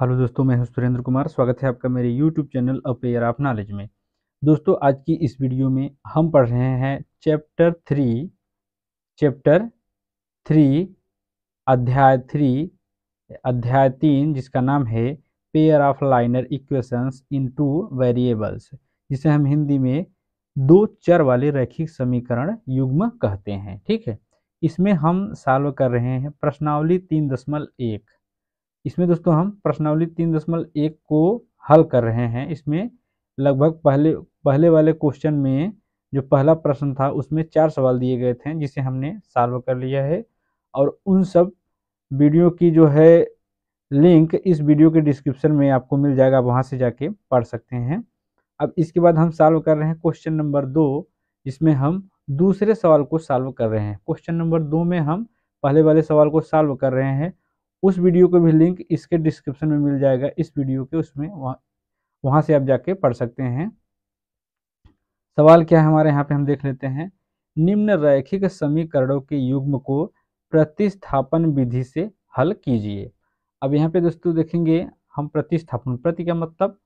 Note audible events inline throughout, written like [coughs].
hello दोस्तों मैं हूं सुरेंद्र कुमार स्वागत है आपका मेरे YouTube channel a pair pair of knowledge में दोस्तों आज की इस वीडियो में हम पढ़ रहे हैं चैप्टर थ्री चैप्टर थ्री अध्याय थ्री अध्याय तीन जिसका नाम है pair of linear equations in two variables जिसे हम हिंदी में दो चर वाले रैखिक समीकरण युग्म कहते हैं ठीक है इसमें हम सॉल्व कर रहे हैं प्रश्नावली तीन दशमलव एक इसमें दोस्तों हम प्रश्नावली तीन दशमलव एक को हल कर रहे हैं इसमें लगभग पहले पहले वाले क्वेश्चन में जो पहला प्रश्न था उसमें चार सवाल दिए गए थे जिसे हमने सॉल्व कर लिया है और उन सब वीडियो की जो है लिंक इस वीडियो के डिस्क्रिप्शन में आपको मिल जाएगा वहाँ से जाके पढ़ सकते हैं अब इसके बाद हम सॉल्व कर रहे हैं क्वेश्चन नंबर दो जिसमें हम दूसरे सवाल को सॉल्व कर रहे हैं क्वेश्चन नंबर दो में हम पहले वाले सवाल को सॉल्व कर रहे हैं उस वीडियो को भी लिंक इसके डिस्क्रिप्शन में मिल जाएगा इस वीडियो के उसमें वहाँ वहाँ से आप जाके पढ़ सकते हैं सवाल क्या है हमारे यहाँ पे हम देख लेते हैं निम्न रैखिक समीकरणों के युग्म को प्रतिस्थापन विधि से हल कीजिए अब यहाँ पे दोस्तों देखेंगे हम प्रतिस्थापन प्रति का मतलब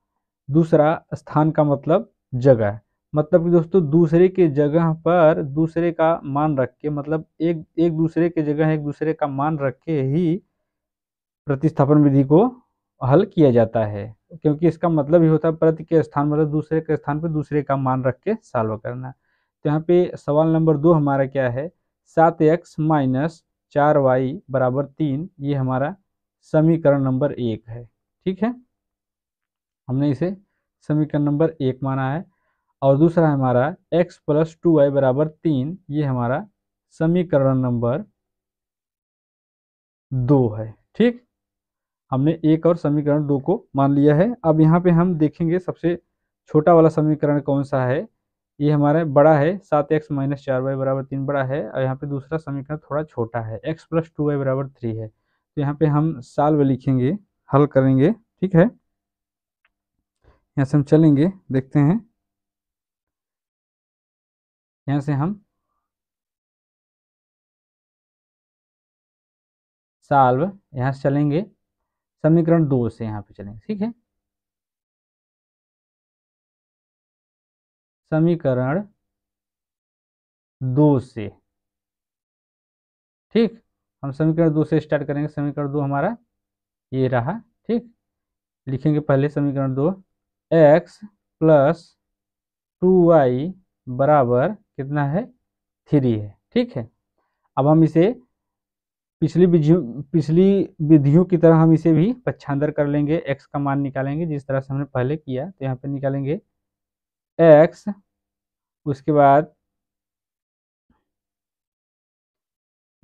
दूसरा स्थान का मतलब जगह मतलब कि दोस्तों दूसरे के जगह पर दूसरे का मान रख के मतलब एक एक दूसरे के जगह एक दूसरे का मान रख के ही प्रतिस्थापन विधि को हल किया जाता है क्योंकि इसका मतलब ही होता है प्रति के स्थान मतलब दूसरे के स्थान पर दूसरे का मान रख के सॉल्व करना तो यहाँ पे सवाल नंबर दो हमारा क्या है सात एक्स माइनस चार वाई बराबर तीन ये हमारा समीकरण नंबर एक है ठीक है हमने इसे समीकरण नंबर एक माना है और दूसरा हमारा x प्लस टू वाई बराबर तीन ये हमारा समीकरण नंबर दो है ठीक हमने एक और समीकरण दो को मान लिया है अब यहाँ पे हम देखेंगे सबसे छोटा वाला समीकरण कौन सा है ये हमारा बड़ा है सात एक्स माइनस चार वाई बराबर तीन बड़ा है और यहाँ पे दूसरा समीकरण थोड़ा छोटा है एक्स प्लस टू वाई बराबर थ्री है तो यहाँ पे हम साल लिखेंगे हल करेंगे ठीक है यहाँ से हम चलेंगे देखते हैं यहाँ से हम साल्व यहाँ से चलेंगे समीकरण दो से यहाँ पे चलेंगे ठीक है समीकरण दो से ठीक हम समीकरण दो से स्टार्ट करेंगे समीकरण दो हमारा ये रहा ठीक लिखेंगे पहले समीकरण दो एक्स प्लस टू वाई बराबर कितना है थ्री है ठीक है अब हम इसे पिछली विधियों पिछली विधियों की तरह हम इसे भी पक्षांतर कर लेंगे एक्स का मान निकालेंगे जिस तरह से हमने पहले किया तो यहाँ पे निकालेंगे एक्स उसके बाद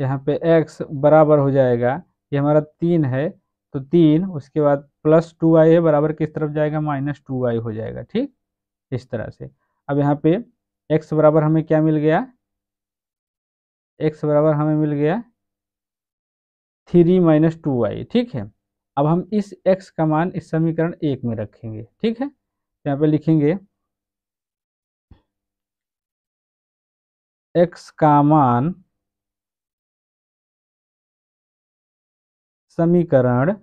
यहाँ पे एक्स बराबर हो जाएगा ये हमारा तीन है तो तीन उसके बाद प्लस टू आई है बराबर किस तरफ जाएगा माइनस टू आई हो जाएगा ठीक इस तरह से अब यहाँ पे एक्स बराबर हमें क्या मिल गया एक्स बराबर हमें मिल गया थ्री माइनस टू वाई ठीक है अब हम इस एक्स का मान इस समीकरण एक में रखेंगे ठीक है तो यहाँ पे लिखेंगे एक्स का मान समीकरण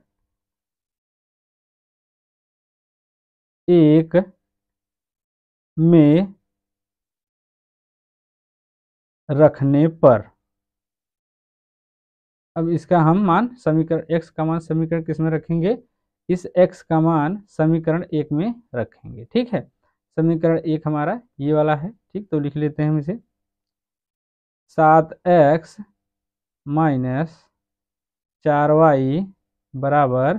एक में रखने पर अब इसका हम मान समीकरण एक्स का मान समीकरण किस में रखेंगे इस एक्स का मान समीकरण एक में रखेंगे ठीक है समीकरण एक हमारा ये वाला है ठीक तो लिख लेते हैं हम इसे सात एक्स माइनस चार वाई बराबर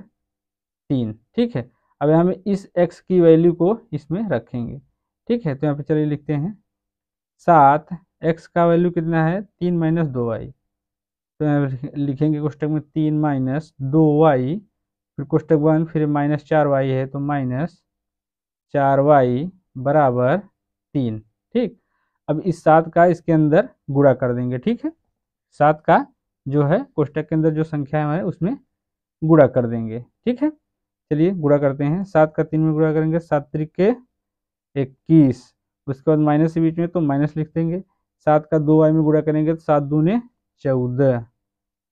तीन ठीक है अब हमें इस एक्स की वैल्यू को इसमें रखेंगे ठीक है तो यहाँ पे चलिए लिखते हैं सात एक्स का वैल्यू कितना है तीन माइनस दो वाई तो लिखेंगे कोष्टक में तीन माइनस दो वाई फिर कोष्टक वन फिर माइनस चार वाई है तो माइनस चार वाई बराबर तीन ठीक अब इस सात का इसके अंदर गुड़ा कर देंगे ठीक है सात का जो है कोष्टक के अंदर जो संख्या है उसमें गुड़ा कर देंगे ठीक है चलिए गुड़ा करते हैं सात का तीन में गुड़ा करेंगे सात तरीके इक्कीस उसके बाद माइनस के बीच में तो माइनस लिख देंगे सात का दो वाई में गुड़ा करेंगे तो सात दूने चौदह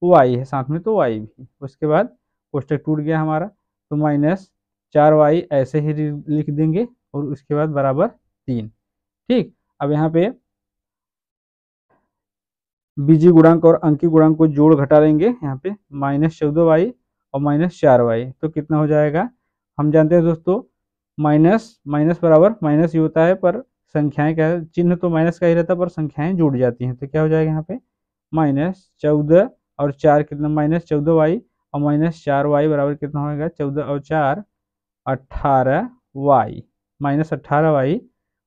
वो तो आई है साथ में तो वाई भी उसके बाद कोष्टक टूट गया हमारा तो माइनस चार वाई ऐसे ही लिख देंगे और उसके बाद बराबर तीन ठीक अब यहाँ पे बीजी गुणांक और अंकी गुणांक को जोड़ घटा लेंगे यहाँ पे माइनस चौदह वाई और माइनस चार वाई तो कितना हो जाएगा हम जानते हैं दोस्तों माइनस माइनस बराबर माइनस ही होता है पर संख्याएं क्या चिन्ह तो माइनस का ही रहता है पर संख्याएं जुड़ जाती हैं तो क्या हो जाएगा यहाँ पे माइनस चौदह और चार कितना माइनस चौदह वाई और माइनस चार वाई बराबर कितना होगा चौदह और चार अट्ठारह वाई माइनस अट्ठारह वाई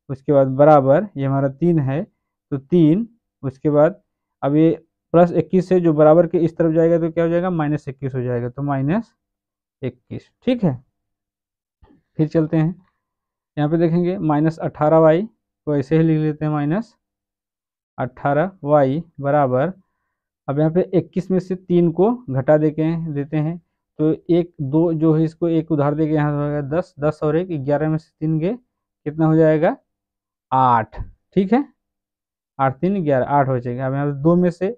उसके बाद बराबर ये हमारा तीन है तो तीन उसके बाद अब ये प्लस इक्कीस से जो बराबर के इस तरफ जाएगा तो क्या हो जाएगा माइनस इक्कीस हो जाएगा तो माइनस इक्कीस ठीक है फिर चलते हैं यहाँ पे देखेंगे माइनस अट्ठारह वाई तो ऐसे ही लिख लेते हैं माइनस अट्ठारह वाई बराबर अब यहाँ पे इक्कीस में से तीन को घटा देके देते हैं तो एक दो जो है इसको एक उधार देके यहाँ हो जाएगा दस दस और एक ग्यारह में से तीन के कितना हो जाएगा आठ ठीक है आठ तीन ग्यारह आठ हो जाएगा अब यहाँ दो में से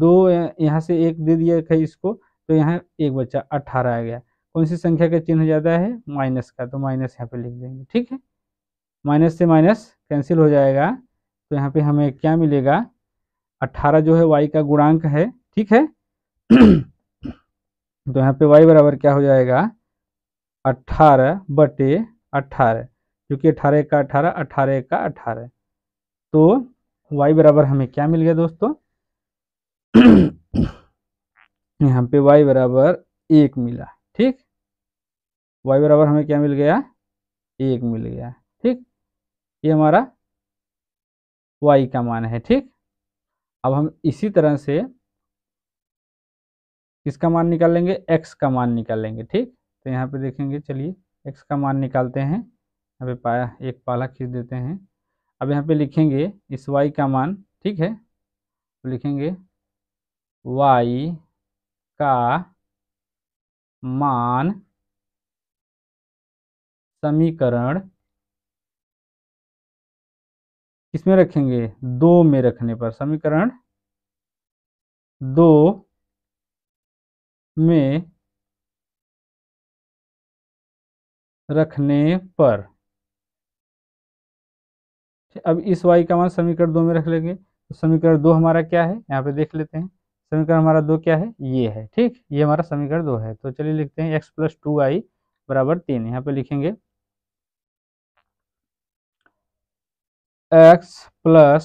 दो यहाँ से एक दे दिया है इसको तो यहाँ एक बच्चा अट्ठारह आ गया कौन सी संख्या का चिन्ह ज़्यादा है माइनस का तो माइनस यहाँ पे लिख देंगे ठीक है माइनस से माइनस कैंसिल हो जाएगा तो यहाँ पे हमें क्या मिलेगा अट्ठारह जो है वाई का गुणांक है ठीक है [clears throat] तो यहाँ पे वाई बराबर क्या हो जाएगा अट्ठारह बटे अट्ठारह क्योंकि अट्ठारह का अठारह अट्ठारह का अठारह तो वाई बराबर हमें क्या मिल गया दोस्तों [clears throat] यहाँ पे वाई बराबर एक मिला ठीक वाई बराबर हमें क्या मिल गया एक मिल गया ठीक ये हमारा वाई का मान है ठीक अब हम इसी तरह से किसका मान निकाल लेंगे एक्स का मान निकाल लेंगे ठीक तो यहाँ पे देखेंगे चलिए एक्स का मान निकालते हैं यहाँ पे पाया एक पाला खींच देते हैं अब यहाँ पे लिखेंगे इस वाई का मान ठीक है तो लिखेंगे वाई का मान समीकरण किसमें रखेंगे दो में रखने पर समीकरण दो में रखने पर अब इस वाई का मान समीकरण दो में रख लेंगे तो समीकरण दो हमारा क्या है यहाँ पे देख लेते हैं समीकरण हमारा दो क्या है ये है ठीक ये हमारा समीकरण दो है तो चलिए लिखते हैं एक्स प्लस टू आई बराबर तीन यहाँ पे लिखेंगे एक्स प्लस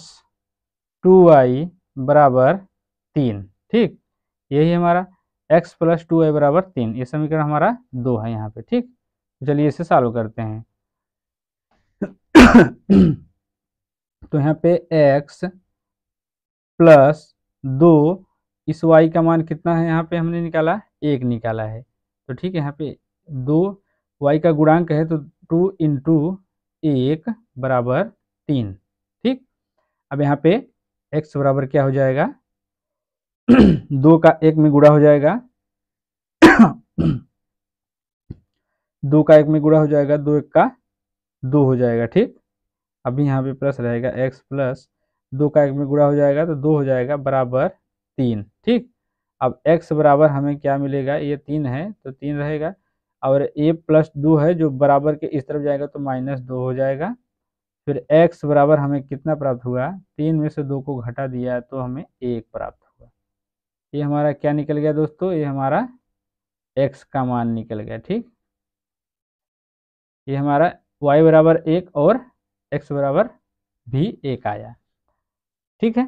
टू वाई बराबर तीन ठीक यही हमारा एक्स प्लस टू वाई बराबर तीन ये समीकरण हमारा दो है यहाँ पे ठीक तो चलिए इसे सॉल्व करते हैं [coughs] तो यहाँ पे एक्स प्लस दो इस वाई का मान कितना है यहाँ पे हमने निकाला एक निकाला है तो ठीक है यहाँ पे दो वाई का गुणांक है तो टू इंटू एक बराबर तीन ठीक अब यहाँ पे x बराबर क्या हो जाएगा दो का एक में गुड़ा हो जाएगा दो का एक में गुड़ा हो जाएगा दो एक का दो हो जाएगा ठीक अभी यहाँ पे प्लस रहेगा x प्लस दो का एक में गुड़ा हो जाएगा तो दो हो जाएगा बराबर तीन ठीक अब x बराबर हमें क्या मिलेगा ये तीन है तो तीन रहेगा और a प्लस दो है जो बराबर के इस तरफ जाएगा तो माइनस दो हो जाएगा फिर x बराबर हमें कितना प्राप्त हुआ तीन में से दो को घटा दिया तो हमें एक प्राप्त हुआ ये हमारा क्या निकल गया दोस्तों ये हमारा x का मान निकल गया ठीक ये हमारा y बराबर एक और x बराबर भी एक आया ठीक है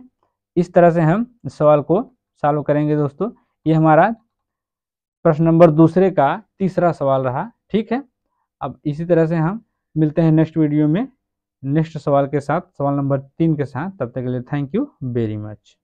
इस तरह से हम इस सवाल को सॉल्व करेंगे दोस्तों ये हमारा प्रश्न नंबर दूसरे का तीसरा सवाल रहा ठीक है अब इसी तरह से हम मिलते हैं नेक्स्ट वीडियो में नेक्स्ट सवाल के साथ सवाल नंबर तीन के साथ तब तक के लिए थैंक यू वेरी मच